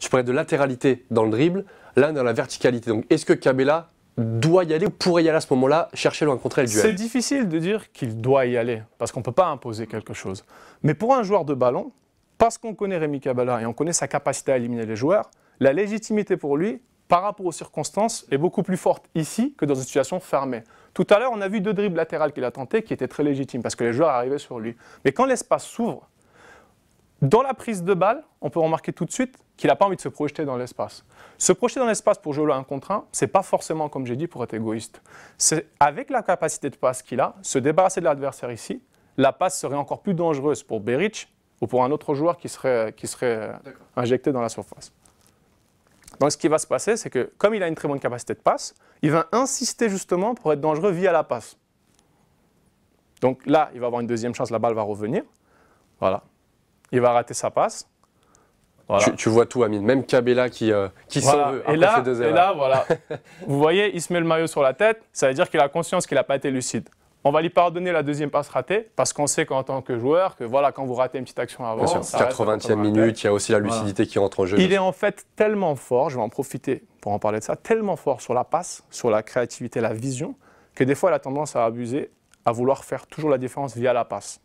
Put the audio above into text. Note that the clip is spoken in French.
Je parlais de latéralité dans le dribble, là dans la verticalité. Donc est-ce que Cabella doit y aller ou pourrait y aller à ce moment-là, chercher loin contre le duel C'est difficile de dire qu'il doit y aller, parce qu'on ne peut pas imposer quelque chose. Mais pour un joueur de ballon, parce qu'on connaît Rémi Cabella et on connaît sa capacité à éliminer les joueurs, la légitimité pour lui, par rapport aux circonstances, est beaucoup plus forte ici que dans une situation fermée. Tout à l'heure, on a vu deux dribbles latérales qu'il a tenté qui étaient très légitimes parce que les joueurs arrivaient sur lui. Mais quand l'espace s'ouvre, dans la prise de balle, on peut remarquer tout de suite qu'il n'a pas envie de se projeter dans l'espace. Se projeter dans l'espace pour jouer loin 1 contre 1, c'est pas forcément, comme j'ai dit, pour être égoïste. C'est avec la capacité de passe qu'il a, se débarrasser de l'adversaire ici, la passe serait encore plus dangereuse pour Beric ou pour un autre joueur qui serait, qui serait injecté dans la surface. Donc ce qui va se passer, c'est que comme il a une très bonne capacité de passe, il va insister justement pour être dangereux via la passe. Donc là, il va avoir une deuxième chance, la balle va revenir. Voilà, il va rater sa passe. Tu, vois tout, Amine. Même Cabella qui, euh, qui s'en veut après et deux erreurs. Et là, voilà. Vous voyez, il se met le maillot sur la tête. Ça veut dire qu'il a conscience qu'il n'a pas été lucide. On va lui pardonner la deuxième passe ratée parce qu'on sait qu'en tant que joueur, que voilà, quand vous ratez une petite action avant, Bien 80e minute, il y a aussi la lucidité qui rentre en jeu. Il est en fait tellement fort, je vais en profiter pour en parler de ça, tellement fort sur la passe, sur la créativité, la vision, que des fois, il a tendance à abuser, à vouloir faire toujours la différence via la passe.